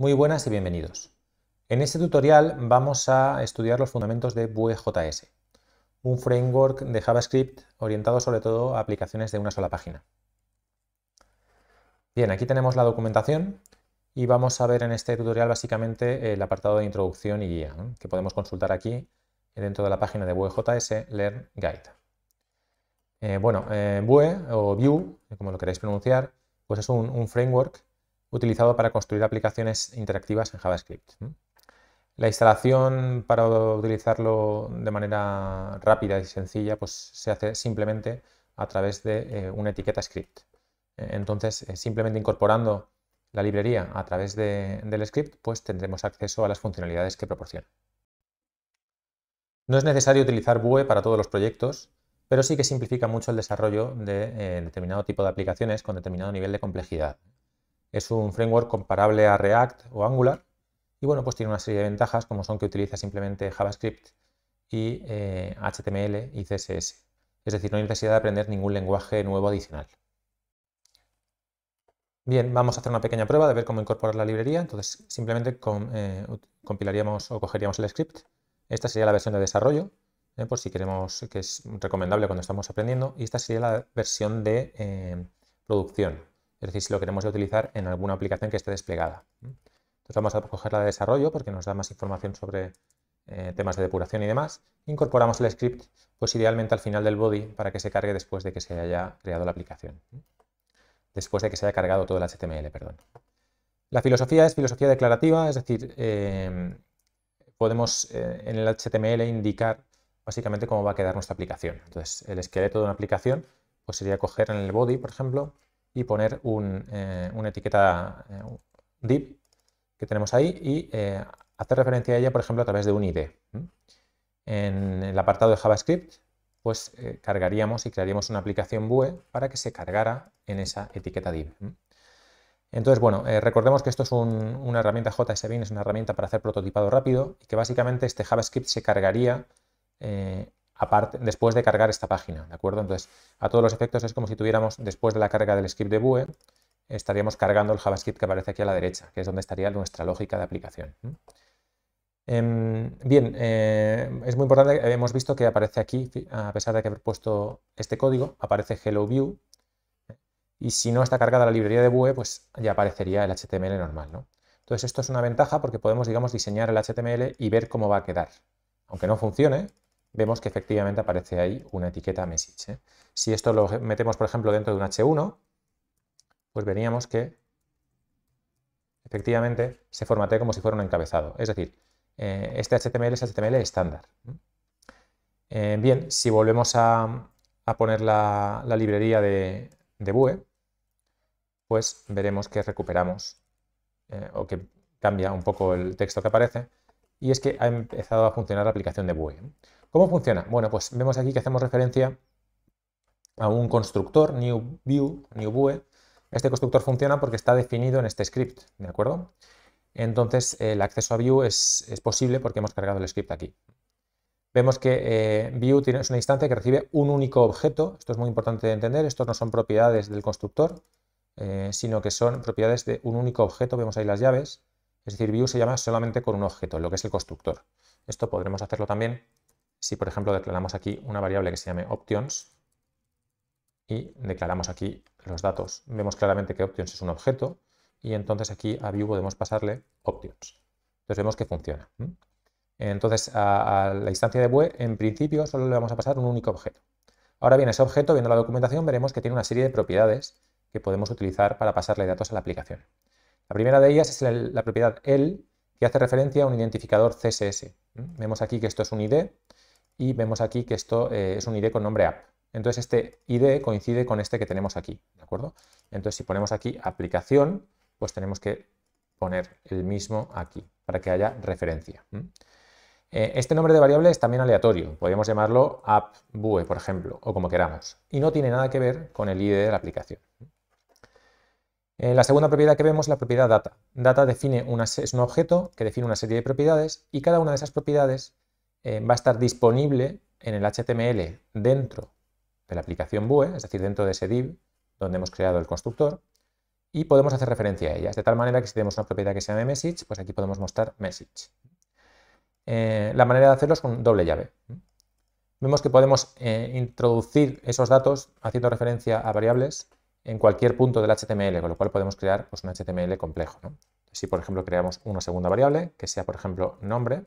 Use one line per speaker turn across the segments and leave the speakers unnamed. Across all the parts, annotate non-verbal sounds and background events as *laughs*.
Muy buenas y bienvenidos. En este tutorial vamos a estudiar los fundamentos de Vue.js, un framework de JavaScript orientado sobre todo a aplicaciones de una sola página. Bien, aquí tenemos la documentación y vamos a ver en este tutorial básicamente el apartado de introducción y guía, que podemos consultar aquí dentro de la página de Vue.js Learn Guide. Eh, bueno, eh, Vue o Vue, como lo queráis pronunciar, pues es un framework utilizado para construir aplicaciones interactivas en JavaScript. La instalación para utilizarlo de manera rápida y sencilla pues, se hace simplemente a través de eh, una etiqueta script. Entonces, eh, simplemente incorporando la librería a través del script, pues tendremos acceso a las funcionalidades que proporciona. No es necesario utilizar Vue para todos los proyectos, pero sí que simplifica mucho el desarrollo de eh, determinado tipo de aplicaciones con determinado nivel de complejidad. Es un framework comparable a React o Angular y bueno, pues tiene una serie de ventajas como son que utiliza simplemente JavaScript y HTML eh, y CSS. Es decir, no hay necesidad de aprender ningún lenguaje nuevo adicional. Bien, vamos a hacer una pequeña prueba de ver cómo incorporar la librería. Entonces, simplemente eh, compilaríamos o cogeríamos el script. Esta sería la versión de desarrollo, eh, por si queremos, que es recomendable cuando estamos aprendiendo. Y esta sería la versión de producción, es decir, si lo queremos utilizar en alguna aplicación que esté desplegada. Entonces vamos a coger la de desarrollo porque nos da más información sobre eh, temas de depuración y demás. Incorporamos el script, pues idealmente al final del body para que se cargue después de que se haya creado la aplicación. Después de que se haya cargado todo el HTML, perdón. La filosofía es filosofía declarativa, es decir, em, podemos eh, en el HTML indicar básicamente cómo va a quedar nuestra aplicación. Entonces, el esqueleto de una aplicación pues sería coger en el body, por ejemplo, y poner un, eh, una etiqueta eh, div que tenemos ahí y eh, hacer referencia a ella, por ejemplo, a través de un ID. En el apartado de JavaScript, pues cargaríamos y crearíamos una aplicación Vue para que se cargara en esa etiqueta div. Entonces, bueno, recordemos que esto es una herramienta JSBin, es una herramienta para hacer prototipado rápido y que básicamente este JavaScript se cargaría después de cargar esta página, ¿de acuerdo? Entonces, a todos los efectos es como si tuviéramos, después de la carga del script de Vue, estaríamos cargando el JavaScript que aparece aquí a la derecha, que es donde estaría nuestra lógica de aplicación. Em, bien, eh, es muy importante, hemos visto que aparece aquí, a pesar de que haber puesto este código, aparece Hello ¿eh? y si no está cargada la librería de Vue, pues ya aparecería el HTML normal, ¿no? Entonces esto es una ventaja porque podemos, digamos, diseñar el HTML y ver cómo va a quedar. Aunque no funcione, vemos que efectivamente aparece ahí una etiqueta message. ¿eh? Si esto lo metemos, por ejemplo, dentro de un H1, pues veríamos que efectivamente se formatea como si fuera un encabezado. Es decir, eh, este HTML es HTML estándar. Eh, bien, si volvemos a, poner la, librería de, de Vue, pues veremos que recuperamos o que cambia un poco el texto que aparece. Y es que ha empezado a funcionar la aplicación de Vue. ¿Cómo funciona? Bueno, pues vemos aquí que hacemos referencia a un constructor, new view, new Este constructor funciona porque está definido en este script, ¿de acuerdo? Entonces el acceso a view es, posible porque hemos cargado el script aquí. Vemos que eh, view tiene, es una instancia que recibe un único objeto. Esto es muy importante de entender. Estos no son propiedades del constructor, eh, sino que son propiedades de un único objeto. Vemos ahí las llaves. Es decir, view se llama solamente con un objeto, lo que es el constructor. Esto podremos hacerlo también si por ejemplo declaramos aquí una variable que se llame options y declaramos aquí los datos. Vemos claramente que options es un objeto y entonces aquí a view podemos pasarle options. Entonces vemos que funciona. Entonces a, la instancia de Vue en principio solo le vamos a pasar un único objeto. Ahora bien, ese objeto, viendo la documentación, veremos que tiene una serie de propiedades que podemos utilizar para pasarle datos a la aplicación. La primera de ellas es la, la propiedad el, que hace referencia a un identificador CSS. Vemos aquí que esto es un ID y vemos aquí que esto eh, es un ID con nombre app. Entonces este ID coincide con este que tenemos aquí, ¿de acuerdo? Entonces si ponemos aquí aplicación, pues tenemos que poner el mismo aquí para que haya referencia. Eh, este nombre de variable es también aleatorio, podríamos llamarlo app bue, por ejemplo, o como queramos, y no tiene nada que ver con el ID de la aplicación. Eh, la segunda propiedad que vemos es la propiedad data. Data define es un objeto que define una serie de propiedades y cada una de esas propiedades eh, va a estar disponible en el HTML dentro de la aplicación Vue, es decir, dentro de ese div donde hemos creado el constructor, y podemos hacer referencia a ellas, de tal manera que si tenemos una propiedad que se llame message, pues aquí podemos mostrar message. Eh, la manera de hacerlo es con doble llave. Vemos que podemos eh, introducir esos datos haciendo referencia a variables en cualquier punto del HTML, con lo cual podemos crear pues, un HTML complejo. Si, por ejemplo, creamos una segunda variable, que sea, por ejemplo, nombre,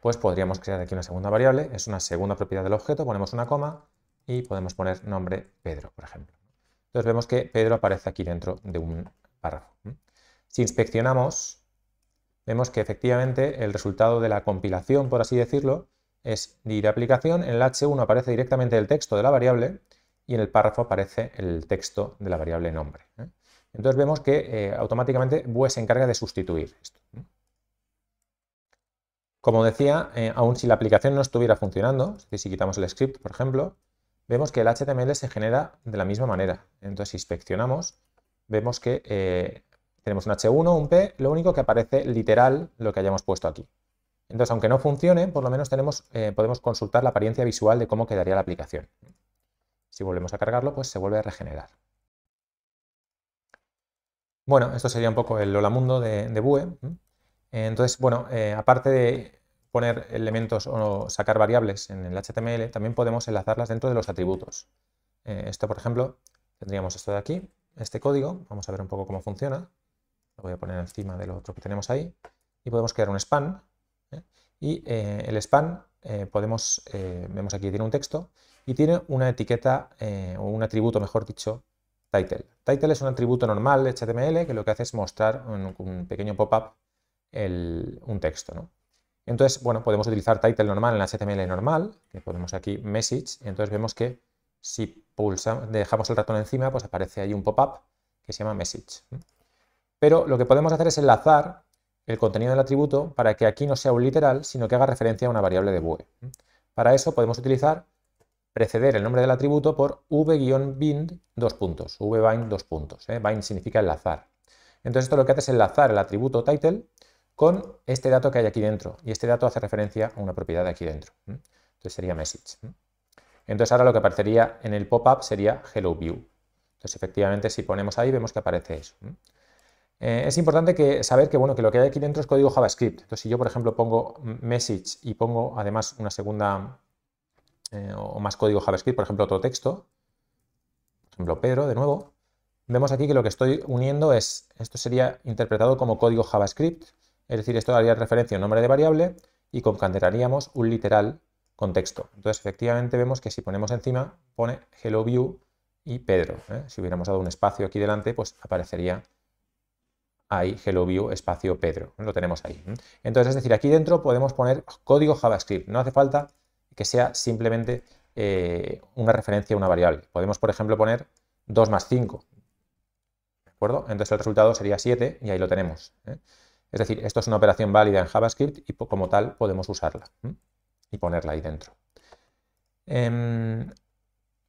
pues podríamos crear aquí una segunda variable, es una segunda propiedad del objeto, ponemos una coma y podemos poner nombre Pedro, por ejemplo. Entonces vemos que Pedro aparece aquí dentro de un párrafo. Si inspeccionamos, vemos que efectivamente el resultado de la compilación, por así decirlo, es de ir a aplicación, en el H1 aparece directamente el texto de la variable y en el párrafo aparece el texto de la variable nombre. Entonces vemos que eh, automáticamente Vue se encarga de sustituir esto. Como decía, aún eh, aun si la aplicación no estuviera funcionando, es si quitamos el script, por ejemplo, vemos que el HTML se genera de la misma manera. Entonces, si inspeccionamos, vemos que eh, tenemos un H1, un P, lo único que aparece literal lo que hayamos puesto aquí. Entonces, aunque no funcione, por lo menos tenemos, eh, podemos consultar la apariencia visual de cómo quedaría la aplicación. Si volvemos a cargarlo, pues se vuelve a regenerar. Bueno, esto sería un poco el Hola Mundo de, de Vue. Entonces, bueno, eh, aparte de poner elementos o sacar variables en el HTML, también podemos enlazarlas dentro de los atributos. Eh, esto, por ejemplo, tendríamos esto de aquí, este código, vamos a ver un poco cómo funciona, lo voy a poner encima del otro que tenemos ahí, y podemos crear un span, ¿eh? y el span podemos, vemos aquí, tiene un texto, y tiene una etiqueta, o un atributo, mejor dicho, title. Title es un atributo normal de HTML que lo que hace es mostrar un pequeño pop-up un texto. Entonces, bueno, podemos utilizar title normal en la HTML normal, que ponemos aquí message, y entonces vemos que si pulsamos, dejamos el ratón encima, pues aparece ahí un pop-up que se llama message. Pero lo que podemos hacer es enlazar el contenido del atributo para que aquí no sea un literal, sino que haga referencia a una variable de bue. Para eso podemos utilizar preceder el nombre del atributo por v-bind dos puntos, v-bind dos puntos. ¿eh? Bind significa enlazar. Entonces esto lo que hace es enlazar el atributo title con este dato que hay aquí dentro. Y este dato hace referencia a una propiedad de aquí dentro. Entonces sería message. Entonces ahora lo que aparecería en el pop-up sería hello view. Entonces efectivamente si ponemos ahí vemos que aparece eso. Eh, es importante que, saber que, bueno, que lo que hay aquí dentro es código JavaScript. Entonces si yo por ejemplo pongo message y pongo además una segunda eh, o más código JavaScript, por ejemplo otro texto, por ejemplo Pedro de nuevo, vemos aquí que lo que estoy uniendo es, esto sería interpretado como código JavaScript, es decir, esto daría referencia a un nombre de variable y concatenaríamos un literal con texto. Entonces, efectivamente, vemos que si ponemos encima, pone hello view y Pedro. ¿eh? Si hubiéramos dado un espacio aquí delante, pues aparecería ahí hello view espacio Pedro. Lo tenemos ahí. Entonces, es decir, aquí dentro podemos poner código JavaScript. No hace falta que sea simplemente eh, una referencia a una variable. Podemos, por ejemplo, poner 2 más 5. ¿De acuerdo? Entonces el resultado sería 7 y ahí lo tenemos. ¿eh? Es decir, esto es una operación válida en JavaScript y como tal podemos usarla y ponerla ahí dentro. Em,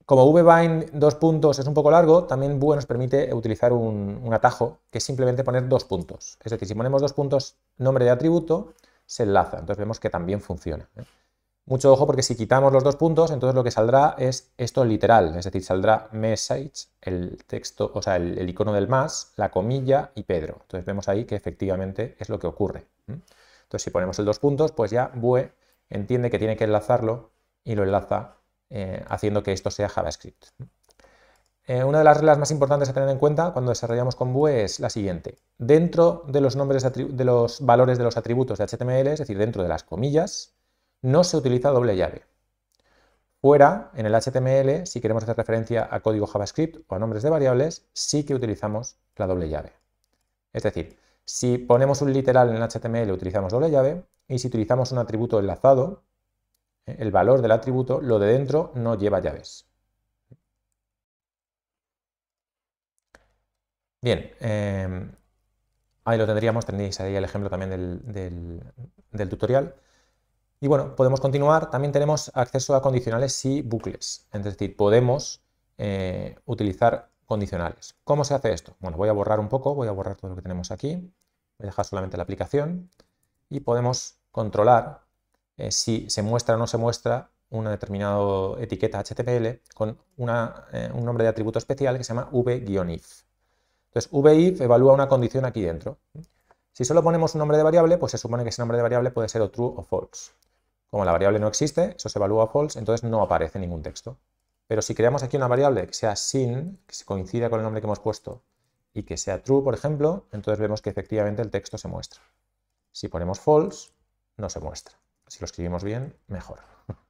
como vbind dos puntos es un poco largo, también Vue nos permite utilizar un, atajo que es simplemente poner dos puntos. Es decir, si ponemos dos puntos nombre de atributo, se enlaza. Entonces vemos que también funciona. ¿eh? Mucho ojo porque si quitamos los dos puntos, entonces lo que saldrá es esto literal, es decir, saldrá message, el texto, o sea, el, icono del más, la comilla y Pedro. Entonces vemos ahí que efectivamente es lo que ocurre. Entonces si ponemos el dos puntos, pues ya Bue entiende que tiene que enlazarlo y lo enlaza eh, haciendo que esto sea JavaScript. Eh, una de las reglas más importantes a tener en cuenta cuando desarrollamos con Vue es la siguiente. Dentro de los nombres de los valores de los atributos de HTML, es decir, dentro de las comillas, no se utiliza doble llave. Fuera, en el HTML, si queremos hacer referencia a código JavaScript o a nombres de variables, sí que utilizamos la doble llave. Es decir, si ponemos un literal en el HTML utilizamos doble llave y si utilizamos un atributo enlazado, eh, el valor del atributo, lo de dentro, no lleva llaves. Bien, em, ahí lo tendríamos, tenéis ahí el ejemplo también del, del tutorial. Y bueno, podemos continuar. También tenemos acceso a condicionales y bucles. Es decir, podemos eh, utilizar condicionales. ¿Cómo se hace esto? Bueno, voy a borrar un poco, voy a borrar todo lo que tenemos aquí. Voy a dejar solamente la aplicación. Y podemos controlar eh, si se muestra o no se muestra una determinada etiqueta HTML con eh, un nombre de atributo especial que se llama v-if. Entonces, v-if evalúa una condición aquí dentro. Si solo ponemos un nombre de variable, pues se supone que ese nombre de variable puede ser o true o false. Como la variable no existe, eso se evalúa false, entonces no aparece ningún texto. Pero si creamos aquí una variable que sea sin, que se coincida con el nombre que hemos puesto, y que sea true, por ejemplo, entonces vemos que efectivamente el texto se muestra. Si ponemos false, no se muestra. Si lo escribimos bien, mejor.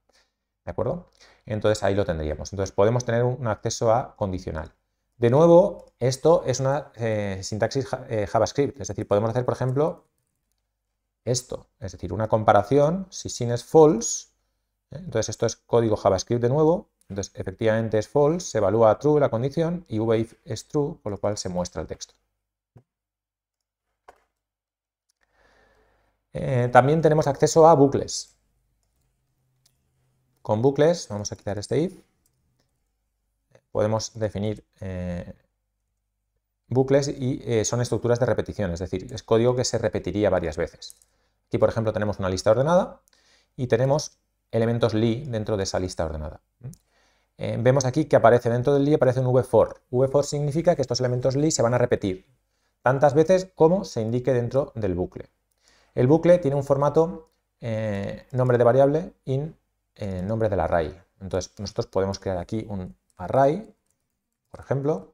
*laughs* ¿De acuerdo? Entonces ahí lo tendríamos. Entonces podemos tener un acceso a condicional. De nuevo, esto es una eh, sintaxis eh, JavaScript, es decir, podemos hacer, por ejemplo, esto, es decir, una comparación, si sin es false, ¿eh? entonces esto es código JavaScript de nuevo, entonces efectivamente es false, se evalúa true la condición y if es true, con lo cual se muestra el texto. Eh, también tenemos acceso a bucles. Con bucles, vamos a quitar este if, podemos definir eh, bucles y eh, son estructuras de repetición, es decir, es código que se repetiría varias veces. Aquí, por ejemplo, tenemos una lista ordenada y tenemos elementos li dentro de esa lista ordenada. Eh, vemos aquí que aparece dentro del li aparece un vfor. 4 significa que estos elementos li se van a repetir tantas veces como se indique dentro del bucle. El bucle tiene un formato eh, nombre de variable in nombre del array. Entonces nosotros podemos crear aquí un array, por ejemplo,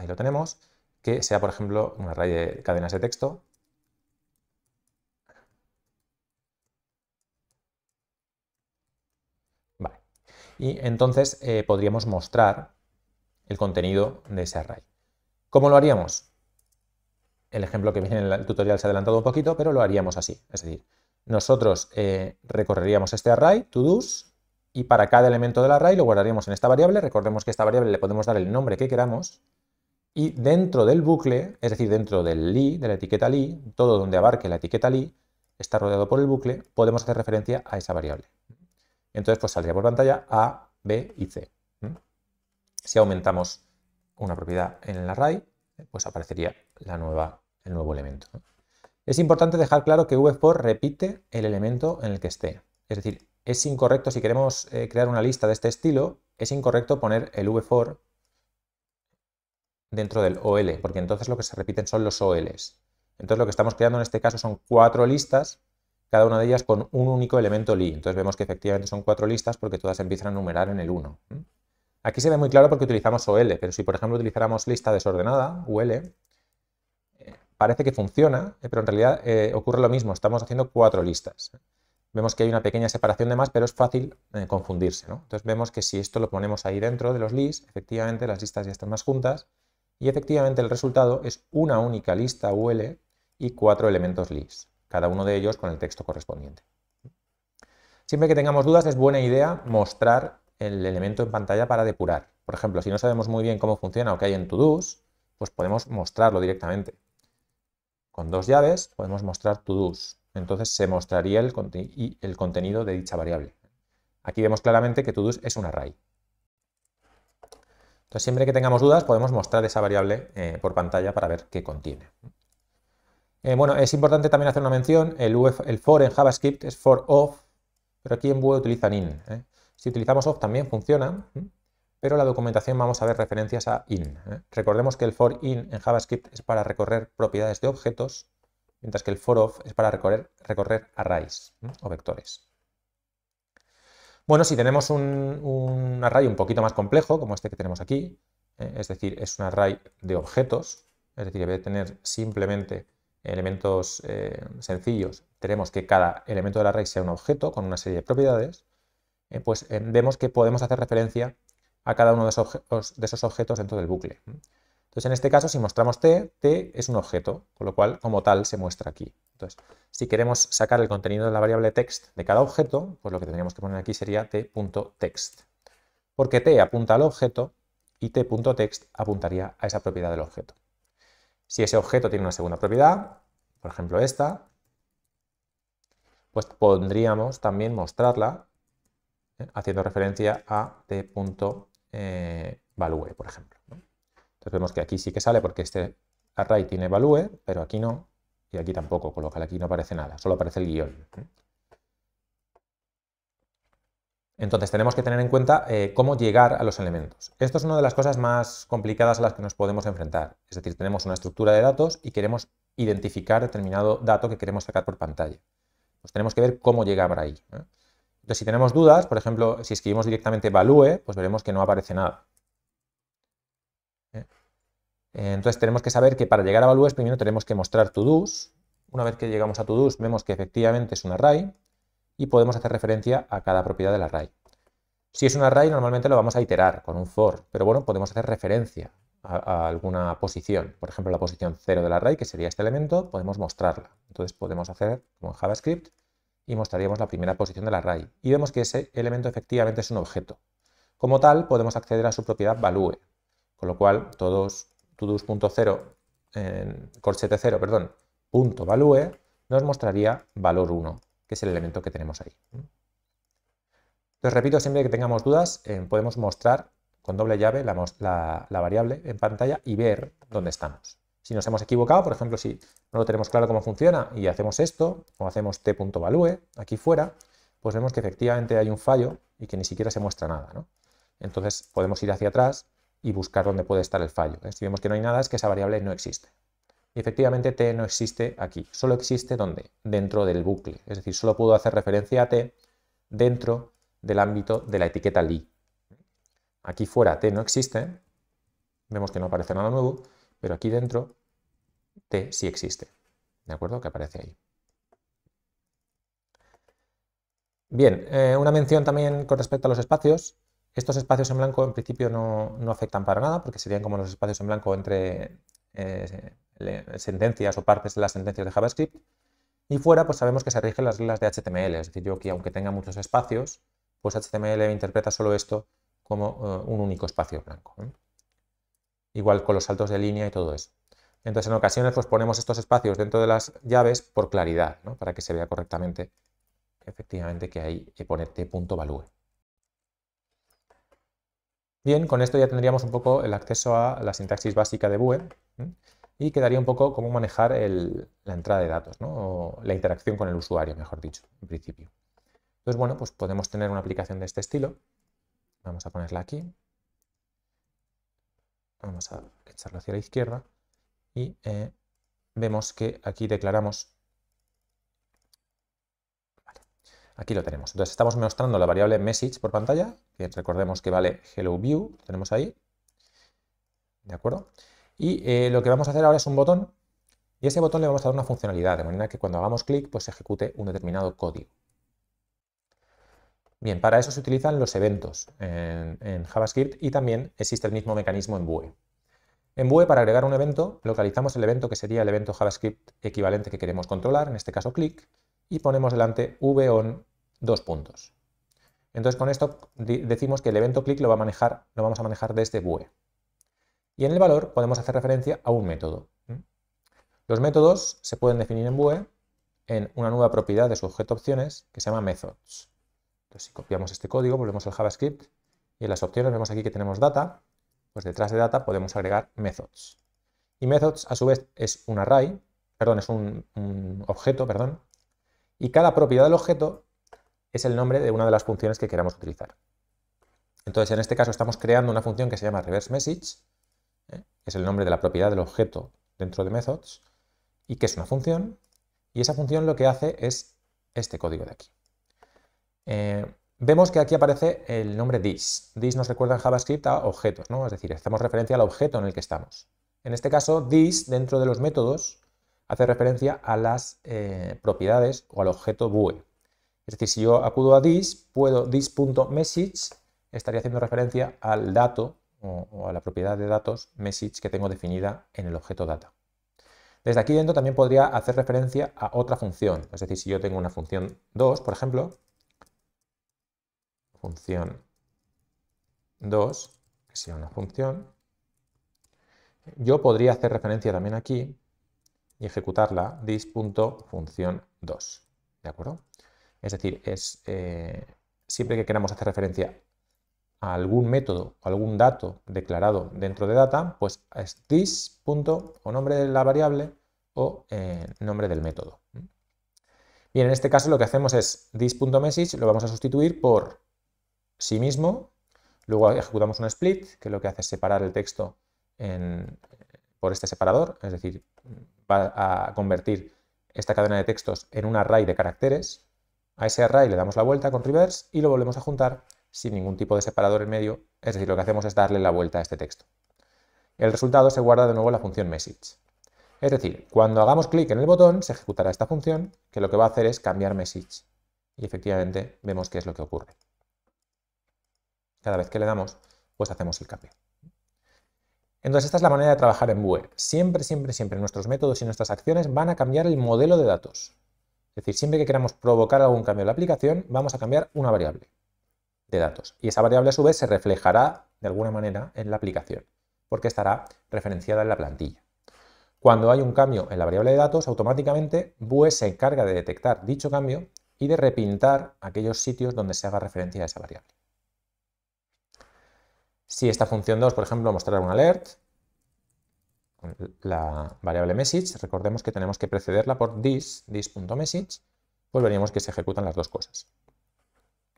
ahí lo tenemos, que sea, por ejemplo, un array de cadenas de texto. Y entonces eh, podríamos mostrar el contenido de ese array. ¿Cómo lo haríamos? El ejemplo que viene en el tutorial se ha adelantado un poquito, pero lo haríamos así. Es decir, nosotros eh, recorreríamos este array, todos, y para cada elemento del array lo guardaríamos en esta variable. Recordemos que a esta variable le podemos dar el nombre que queramos, y dentro del bucle, es decir, dentro del li, de la etiqueta li, todo donde abarque la etiqueta li, está rodeado por el bucle, podemos hacer referencia a esa variable. Entonces, pues saldría por pantalla A, B y C. Si aumentamos una propiedad en el array, pues aparecería el nuevo elemento. Es importante dejar claro que V4 repite el elemento en el que esté. Es decir, es incorrecto, si queremos eh, crear una lista de este estilo, es incorrecto poner el V4 dentro del OL, porque entonces lo que se repiten son los OLs. Entonces lo que estamos creando en este caso son cuatro listas, cada una de ellas con un único elemento li. Entonces vemos que efectivamente son cuatro listas porque todas empiezan a numerar en el 1. Aquí se ve muy claro porque utilizamos OL, pero si por ejemplo utilizáramos lista desordenada, UL, eh, parece que funciona, eh, pero en realidad eh, ocurre lo mismo, estamos haciendo cuatro listas. Vemos que hay una pequeña separación de más, pero es fácil confundirse. Entonces vemos que si esto lo ponemos ahí dentro de los LIS, efectivamente las listas ya están más juntas, y efectivamente el resultado es una única lista UL y cuatro elementos list, cada uno de ellos con el texto correspondiente. Siempre que tengamos dudas es buena idea mostrar el elemento en pantalla para depurar. Por ejemplo, si no sabemos muy bien cómo funciona o qué hay en toDoS, pues podemos mostrarlo directamente. Con dos llaves podemos mostrar to-dos. Entonces se mostraría el, el contenido de dicha variable. Aquí vemos claramente que toDoS es un array. Entonces, siempre que tengamos dudas, podemos mostrar esa variable eh, por pantalla para ver qué contiene. Eh, bueno, es importante también hacer una mención, el, for en JavaScript es for off, pero aquí en Vue utilizan in. ¿eh? Si utilizamos off también funciona, pero la documentación vamos a ver referencias a in. Recordemos que el for in en JavaScript es para recorrer propiedades de objetos, mientras que el for of es para recorrer, recorrer arrays o vectores. Bueno, si tenemos un, array un poquito más complejo, como este que tenemos aquí, eh, es decir, es un array de objetos, es decir, en vez de tener simplemente elementos eh, sencillos, tenemos que cada elemento del array sea un objeto con una serie de propiedades, eh, pues vemos que podemos hacer referencia a cada uno de esos, de esos objetos dentro del bucle. Entonces, en este caso, si mostramos t, t es un objeto, con lo cual, como tal, se muestra aquí. Entonces, si queremos sacar el contenido de la variable text de cada objeto, pues lo que tendríamos que poner aquí sería t.text, porque t apunta al objeto y t.text apuntaría a esa propiedad del objeto. Si ese objeto tiene una segunda propiedad, por ejemplo esta, pues podríamos también mostrarla ¿eh? haciendo referencia a t.value, por ejemplo. Entonces vemos que aquí sí que sale porque este array tiene value, pero aquí no. Y aquí tampoco, con lo aquí no aparece nada, solo aparece el guión. Entonces tenemos que tener en cuenta eh, cómo llegar a los elementos. Esto es una de las cosas más complicadas a las que nos podemos enfrentar. Es decir, tenemos una estructura de datos y queremos identificar determinado dato que queremos sacar por pantalla. Pues tenemos que ver cómo llegar ahí. Entonces, si tenemos dudas, por ejemplo, si escribimos directamente value, pues veremos que no aparece nada. Eh, entonces tenemos que saber que para llegar a values primero tenemos que mostrar todos. Una vez que llegamos a todos vemos que efectivamente es un array y podemos hacer referencia a cada propiedad del array. Si es un array normalmente lo vamos a iterar con un for, pero bueno, podemos hacer referencia a, a alguna posición. Por ejemplo, la posición 0 del array, que sería este elemento, podemos mostrarla. Entonces podemos hacer como en JavaScript y mostraríamos la primera posición del array. Y vemos que ese elemento efectivamente es un objeto. Como tal, podemos acceder a su propiedad value, con lo cual todos toDo's.0, eh, perdón, punto value, nos mostraría valor 1, que es el elemento que tenemos ahí. Entonces, repito, siempre que tengamos dudas, eh, podemos mostrar con doble llave la, variable en pantalla y ver dónde estamos. Si nos hemos equivocado, por ejemplo, si no lo tenemos claro cómo funciona y hacemos esto, o hacemos t.value aquí fuera, pues vemos que efectivamente hay un fallo y que ni siquiera se muestra nada. Entonces podemos ir hacia atrás y buscar dónde puede estar el fallo. ¿eh? Si vemos que no hay nada, es que esa variable no existe. Y efectivamente t no existe aquí, solo existe ¿dónde? Dentro del bucle, es decir, solo puedo hacer referencia a t dentro del ámbito de la etiqueta li. Aquí fuera t no existe, vemos que no aparece nada nuevo, pero aquí dentro t sí existe, ¿de acuerdo? Que aparece ahí. Bien, eh, una mención también con respecto a los espacios. Estos espacios en blanco en principio no, afectan para nada porque serían como los espacios en blanco entre eh, sentencias o partes de las sentencias de JavaScript. Y fuera, pues sabemos que se rigen las reglas de HTML, es decir, yo aquí, aunque tenga muchos espacios, pues HTML interpreta solo esto como eh, un único espacio blanco. Igual con los saltos de línea y todo eso. Entonces, en ocasiones, pues ponemos estos espacios dentro de las llaves por claridad, para que se vea correctamente, efectivamente, que ahí punto t.value. Bien, con esto ya tendríamos un poco el acceso a la sintaxis básica de Vue y quedaría un poco cómo manejar la entrada de datos, o la interacción con el usuario, mejor dicho, en principio. Entonces, bueno, pues podemos tener una aplicación de este estilo. Vamos a ponerla aquí. Vamos a echarla hacia la izquierda y eh, vemos que aquí declaramos Aquí lo tenemos. Entonces estamos mostrando la variable message por pantalla, que recordemos que vale hello view, lo tenemos ahí. ¿De acuerdo? Y eh, lo que vamos a hacer ahora es un botón, y a ese botón le vamos a dar una funcionalidad, de manera que cuando hagamos clic, pues se ejecute un determinado código. Bien, para eso se utilizan los eventos en, en JavaScript y también existe el mismo mecanismo en Vue. En Vue, para agregar un evento, localizamos el evento que sería el evento JavaScript equivalente que queremos controlar, en este caso clic, y ponemos delante von dos puntos. Entonces con esto decimos que el evento click lo, va a manejar, lo vamos a manejar desde Vue. Este y en el valor podemos hacer referencia a un método. Los métodos se pueden definir en Vue en una nueva propiedad de su objeto opciones que se llama methods. Entonces si copiamos este código, volvemos al JavaScript y en las opciones vemos aquí que tenemos data, pues detrás de data podemos agregar methods. Y methods a su vez es un array, perdón, es un, un objeto, perdón, y cada propiedad del objeto es el nombre de una de las funciones que queramos utilizar. Entonces, en este caso estamos creando una función que se llama reverseMessage, ¿eh? que es el nombre de la propiedad del objeto dentro de methods, y que es una función, y esa función lo que hace es este código de aquí. Eh, vemos que aquí aparece el nombre this. This nos recuerda en JavaScript a objetos, ¿no? es decir, hacemos referencia al objeto en el que estamos. En este caso, this, dentro de los métodos, hace referencia a las eh, propiedades o al objeto Vue. Es decir, si yo acudo a this, puedo this.message, estaría haciendo referencia al dato o, a la propiedad de datos message que tengo definida en el objeto data. Desde aquí dentro también podría hacer referencia a otra función. Es decir, si yo tengo una función 2, por ejemplo, función 2, que sea una función, yo podría hacer referencia también aquí y ejecutarla this.función2. ¿De acuerdo? Es decir, es, eh, siempre que queramos hacer referencia a algún método o algún dato declarado dentro de data, pues es this. o nombre de la variable o eh, nombre del método. Bien, en este caso lo que hacemos es this.message, lo vamos a sustituir por sí mismo, luego ejecutamos un split, que lo que hace es separar el texto por este separador, es decir, va a convertir esta cadena de textos en un array de caracteres, a ese array le damos la vuelta con reverse y lo volvemos a juntar sin ningún tipo de separador en medio, es decir, lo que hacemos es darle la vuelta a este texto. El resultado se guarda de nuevo en la función message. Es decir, cuando hagamos clic en el botón se ejecutará esta función que lo que va a hacer es cambiar message. Y efectivamente vemos qué es lo que ocurre. Cada vez que le damos, pues hacemos el cambio. Entonces esta es la manera de trabajar en Vue. Siempre, siempre, siempre nuestros métodos y nuestras acciones van a cambiar el modelo de datos. Es decir, siempre que queramos provocar algún cambio en la aplicación, vamos a cambiar una variable de datos. Y esa variable a su vez se reflejará de alguna manera en la aplicación, porque estará referenciada en la plantilla. Cuando hay un cambio en la variable de datos, automáticamente Vue se encarga de detectar dicho cambio y de repintar aquellos sitios donde se haga referencia a esa variable. Si esta función 2, por ejemplo, mostrar un alert, la variable message, recordemos que tenemos que precederla por this, this.message, pues veríamos que se ejecutan las dos cosas.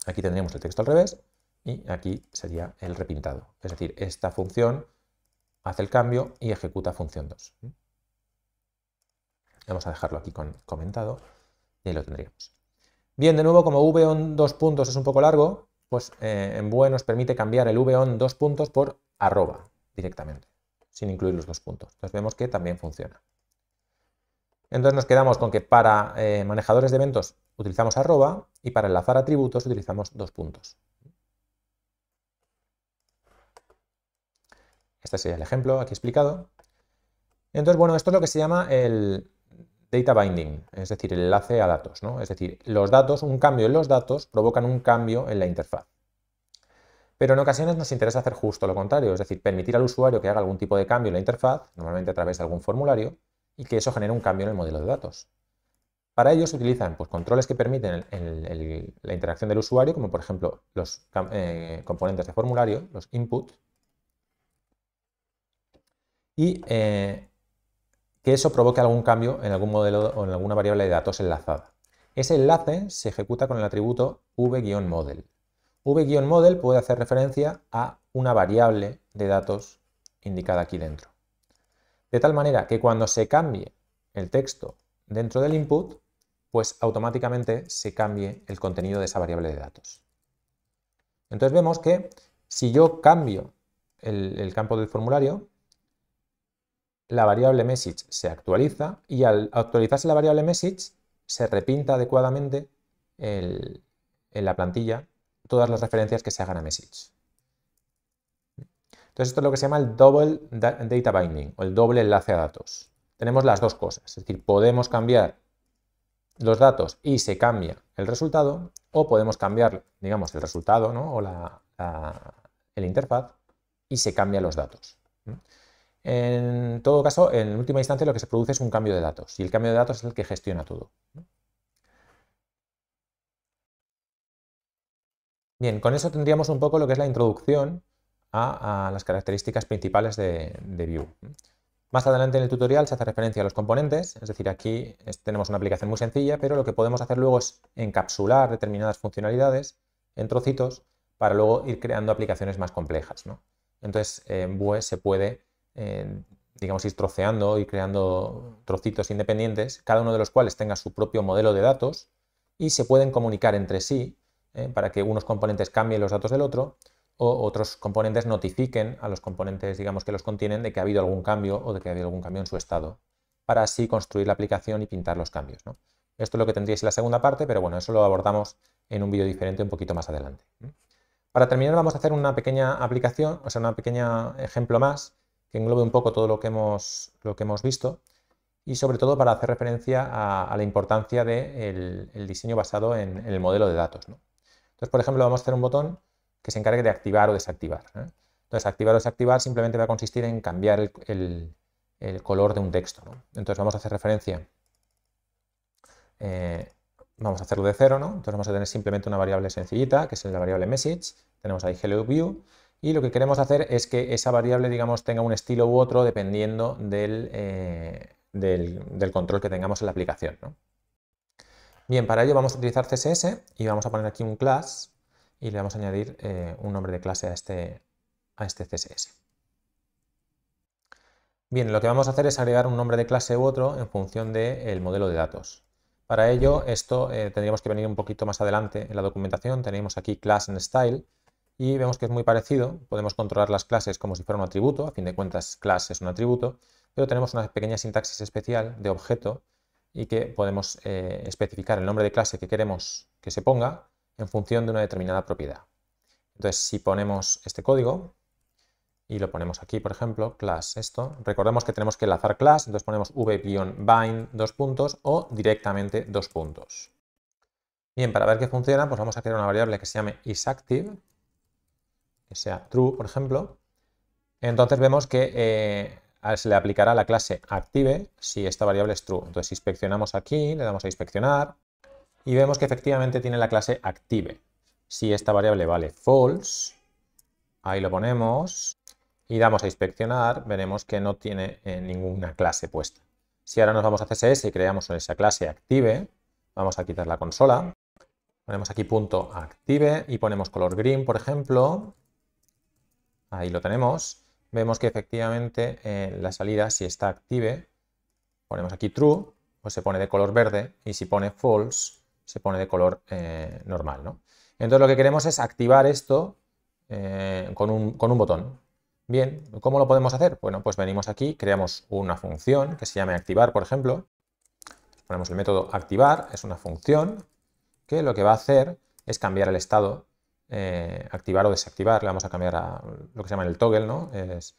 Aquí tendríamos el texto al revés y aquí sería el repintado. Es decir, esta función hace el cambio y ejecuta función 2. Vamos a dejarlo aquí con comentado y ahí lo tendríamos. Bien, de nuevo, como von dos puntos es un poco largo, pues eh, en Vue nos permite cambiar el von dos puntos por arroba directamente sin incluir los dos puntos. Entonces vemos que también funciona. Entonces nos quedamos con que para eh, manejadores de eventos utilizamos arroba y para enlazar atributos utilizamos dos puntos. Este sería el ejemplo aquí explicado. Entonces, bueno, esto es lo que se llama el data binding, es decir, el enlace a datos. ¿no? Es decir, los datos, un cambio en los datos provocan un cambio en la interfaz. Pero en ocasiones nos interesa hacer justo lo contrario, es decir, permitir al usuario que haga algún tipo de cambio en la interfaz, normalmente a través de algún formulario, y que eso genere un cambio en el modelo de datos. Para ello se utilizan pues, controles que permiten la interacción del usuario, como por ejemplo los eh, componentes de formulario, los input, y eh, que eso provoque algún cambio en algún modelo o en alguna variable de datos enlazada. Ese enlace se ejecuta con el atributo v-model v-model puede hacer referencia a una variable de datos indicada aquí dentro. De tal manera que cuando se cambie el texto dentro del input, pues automáticamente se cambie el contenido de esa variable de datos. Entonces vemos que si yo cambio el, campo del formulario, la variable message se actualiza y al actualizarse la variable message se repinta adecuadamente en la plantilla todas las referencias que se hagan a message. Entonces esto es lo que se llama el double data binding o el doble enlace a datos. Tenemos las dos cosas, es decir, podemos cambiar los datos y se cambia el resultado o podemos cambiar, digamos, el resultado ¿no? o el interfaz y se cambia los datos. En todo caso, en última instancia lo que se produce es un cambio de datos y el cambio de datos es el que gestiona todo. Bien, con eso tendríamos un poco lo que es la introducción a, las características principales de, Vue. Más adelante en el tutorial se hace referencia a los componentes, es decir, aquí tenemos una aplicación muy sencilla, pero lo que podemos hacer luego es encapsular determinadas funcionalidades en trocitos para luego ir creando aplicaciones más complejas. Entonces, en Vue se puede, eh, digamos, ir troceando y creando trocitos independientes, cada uno de los cuales tenga su propio modelo de datos y se pueden comunicar entre sí ¿eh? para que unos componentes cambien los datos del otro o otros componentes notifiquen a los componentes, digamos, que los contienen de que ha habido algún cambio o de que ha habido algún cambio en su estado, para así construir la aplicación y pintar los cambios. ¿no? Esto es lo que tendríais en la segunda parte, pero bueno, eso lo abordamos en un vídeo diferente un poquito más adelante. Para terminar vamos a hacer una pequeña aplicación, o sea, un pequeño ejemplo más que englobe un poco todo lo que hemos, lo que hemos visto y sobre todo para hacer referencia a, la importancia del diseño basado en, en, el modelo de datos. ¿no? Entonces, por ejemplo, vamos a hacer un botón que se encargue de activar o desactivar. ¿eh? Entonces, activar o desactivar simplemente va a consistir en cambiar el, color de un texto. Entonces, vamos a hacer referencia. Eh, vamos a hacerlo de cero, ¿no? Entonces, vamos a tener simplemente una variable sencillita, que es la variable message. Tenemos ahí hello view. Y lo que queremos hacer es que esa variable, digamos, tenga un estilo u otro dependiendo del, eh, del control que tengamos en la aplicación. ¿no? Bien, para ello vamos a utilizar CSS y vamos a poner aquí un class y le vamos a añadir eh, un nombre de clase a este, a este CSS. Bien, lo que vamos a hacer es agregar un nombre de clase u otro en función del modelo de datos. Para ello, esto eh, tendríamos que venir un poquito más adelante en la documentación. Tenemos aquí class and style y vemos que es muy parecido. Podemos controlar las clases como si fuera un atributo. A fin de cuentas, class es un atributo. Pero tenemos una pequeña sintaxis especial de objeto y que podemos eh, especificar el nombre de clase que queremos que se ponga en función de una determinada propiedad. Entonces, si ponemos este código y lo ponemos aquí, por ejemplo, class esto, recordemos que tenemos que enlazar class, entonces ponemos v-bind dos puntos o directamente dos puntos. Bien, para ver que funciona, pues vamos a crear una variable que se llame isActive, que sea true, por ejemplo. Entonces vemos que eh, se le aplicará la clase active si esta variable es true. Entonces inspeccionamos aquí, le damos a inspeccionar y vemos que efectivamente tiene la clase active. Si esta variable vale false, ahí lo ponemos y damos a inspeccionar, veremos que no tiene eh, ninguna clase puesta. Si ahora nos vamos a CSS y creamos esa clase active, vamos a quitar la consola, ponemos aquí punto active y ponemos color green, por ejemplo, ahí lo tenemos, vemos que efectivamente eh, la salida, si está active, ponemos aquí true, pues se pone de color verde y si pone false, se pone de color eh, normal. Entonces lo que queremos es activar esto eh, con, un, con un botón. Bien, ¿cómo lo podemos hacer? Bueno, pues venimos aquí, creamos una función que se llame activar, por ejemplo. Ponemos el método activar, es una función que lo que va a hacer es cambiar el estado eh, activar o desactivar, le vamos a cambiar a lo que se llama el toggle, ¿no? Es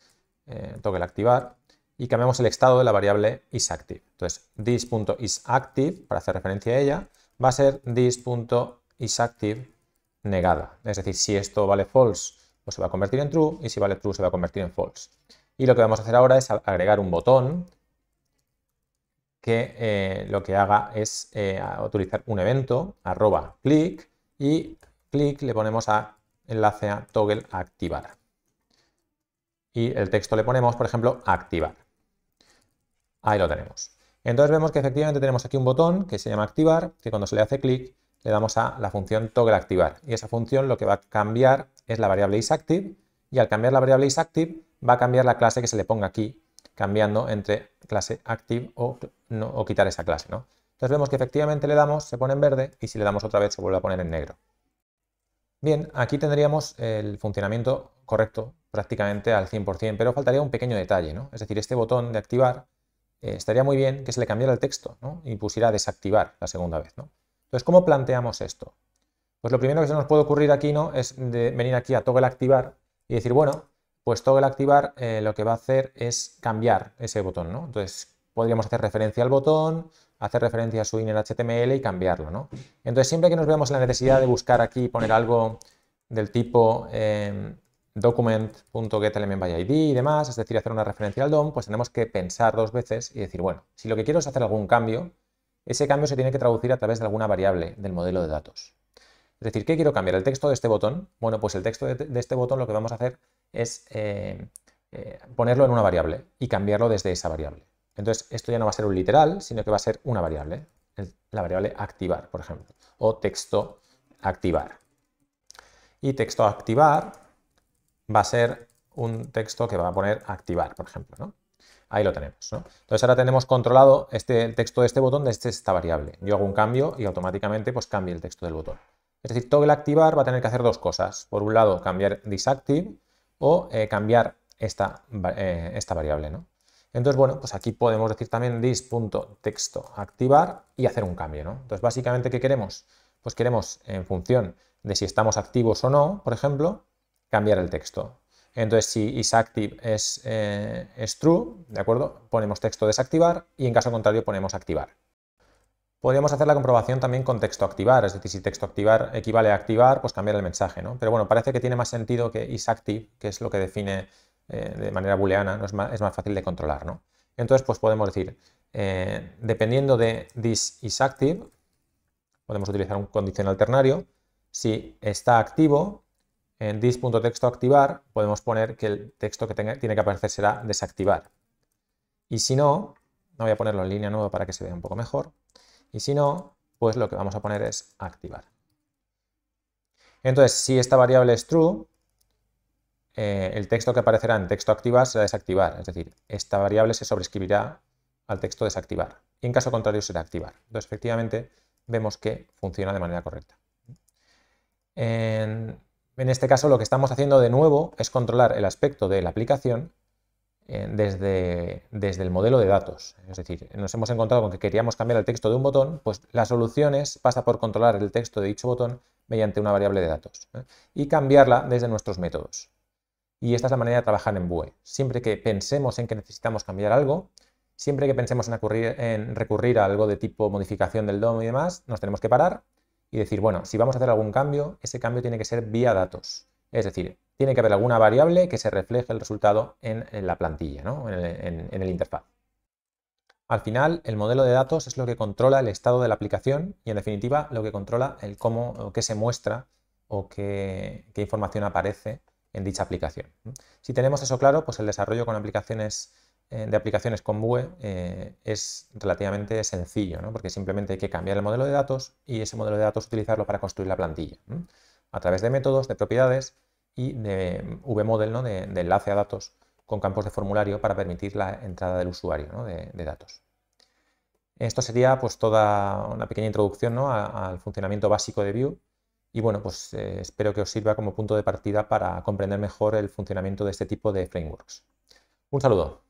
eh, toggle activar, y cambiamos el estado de la variable isActive. Entonces, this.isActive, para hacer referencia a ella, va a ser this.isActive negada. Es decir, si esto vale false, pues se va a convertir en true, y si vale true, se va a convertir en false. Y lo que vamos a hacer ahora es agregar un botón que eh, lo que haga es utilizar un evento, arroba click, y clic, le ponemos a enlace a toggle activar. Y el texto le ponemos, por ejemplo, activar. Ahí lo tenemos. Entonces vemos que efectivamente tenemos aquí un botón que se llama activar, que cuando se le hace clic le damos a la función toggle activar. Y esa función lo que va a cambiar es la variable isActive y al cambiar la variable isActive va a cambiar la clase que se le ponga aquí, cambiando entre clase active o, no, o quitar esa clase. ¿no? Entonces vemos que efectivamente le damos, se pone en verde y si le damos otra vez se vuelve a poner en negro. Bien, aquí tendríamos el funcionamiento correcto prácticamente al 100%, pero faltaría un pequeño detalle, ¿no? Es decir, este botón de activar eh, estaría muy bien que se le cambiara el texto y pusiera desactivar la segunda vez, ¿no? Entonces, ¿cómo planteamos esto? Pues lo primero que se nos puede ocurrir aquí, ¿no? Es de venir aquí a toggle activar y decir, bueno, pues toggle activar eh, lo que va a hacer es cambiar ese botón, ¿no? Entonces, podríamos hacer referencia al botón, hacer referencia a su in HTML y cambiarlo. ¿no? Entonces, siempre que nos veamos la necesidad de buscar aquí y poner algo del tipo eh, em, document.getElementById y demás, es decir, hacer una referencia al DOM, pues tenemos que pensar dos veces y decir, bueno, si lo que quiero es hacer algún cambio, ese cambio se tiene que traducir a través de alguna variable del modelo de datos. Es decir, ¿qué quiero cambiar? ¿El texto de este botón? Bueno, pues el texto de, este botón lo que vamos a hacer es eh, eh, ponerlo en una variable y cambiarlo desde esa variable. Entonces, esto ya no va a ser un literal, sino que va a ser una variable, la variable activar, por ejemplo, o texto activar. Y texto activar va a ser un texto que va a poner activar, por ejemplo, ¿no? Ahí lo tenemos, ¿no? Entonces ahora tenemos controlado este, el texto de este botón de este esta variable. Yo hago un cambio y automáticamente pues cambia el texto del botón. Es decir, toggle activar va a tener que hacer dos cosas. Por un lado, cambiar disactive o eh, cambiar esta, eh, esta variable, ¿no? Entonces, bueno, pues aquí podemos decir también texto activar y hacer un cambio, ¿no? Entonces, básicamente, ¿qué queremos? Pues queremos, en función de si estamos activos o no, por ejemplo, cambiar el texto. Entonces, si isActive es, eh, es true, ¿de acuerdo? Ponemos texto desactivar y en caso contrario ponemos activar. Podríamos hacer la comprobación también con texto activar, es decir, si texto activar equivale a activar, pues cambiar el mensaje, ¿no? Pero bueno, parece que tiene más sentido que isActive, que es lo que define eh, de manera booleana, ¿no? es, más, es, más, fácil de controlar. Entonces, pues podemos decir, eh, dependiendo de this is active, podemos utilizar un condicional alternario, Si está activo, en this.texto activar, podemos poner que el texto que tiene que aparecer será desactivar. Y si no, no voy a ponerlo en línea nueva para que se vea un poco mejor. Y si no, pues lo que vamos a poner es activar. Entonces, si esta variable es true, eh, el texto que aparecerá en texto activar será desactivar, es decir, esta variable se sobrescribirá al texto desactivar y en caso contrario será activar. Entonces, efectivamente, vemos que funciona de manera correcta. En, este caso, lo que estamos haciendo de nuevo es controlar el aspecto de la aplicación eh, desde, el modelo de datos. Es decir, nos hemos encontrado con que queríamos cambiar el texto de un botón, pues la solución es, pasa por controlar el texto de dicho botón mediante una variable de datos ¿eh? y cambiarla desde nuestros métodos. Y esta es la manera de trabajar en BUE. Siempre que pensemos en que necesitamos cambiar algo, siempre que pensemos en, recurrir a algo de tipo modificación del DOM y demás, nos tenemos que parar y decir, bueno, si vamos a hacer algún cambio, ese cambio tiene que ser vía datos. Es decir, tiene que haber alguna variable que se refleje el resultado en, la plantilla, ¿no? en, el interfaz. Al final, el modelo de datos es lo que controla el estado de la aplicación y, en definitiva, lo que controla el cómo, qué se muestra o qué, qué información aparece en dicha aplicación. Si tenemos eso claro, pues el desarrollo con aplicaciones, eh, de aplicaciones con Vue eh, es relativamente sencillo, porque simplemente hay que cambiar el modelo de datos y ese modelo de datos utilizarlo para construir la plantilla a través de métodos, de propiedades y de mm, VModel, ¿no? de, enlace a datos con campos de formulario para permitir la entrada del usuario de, datos. Esto sería pues toda una pequeña introducción al funcionamiento básico de Vue y bueno, pues eh, espero que os sirva como punto de partida para comprender mejor el funcionamiento de este tipo de frameworks. Un saludo.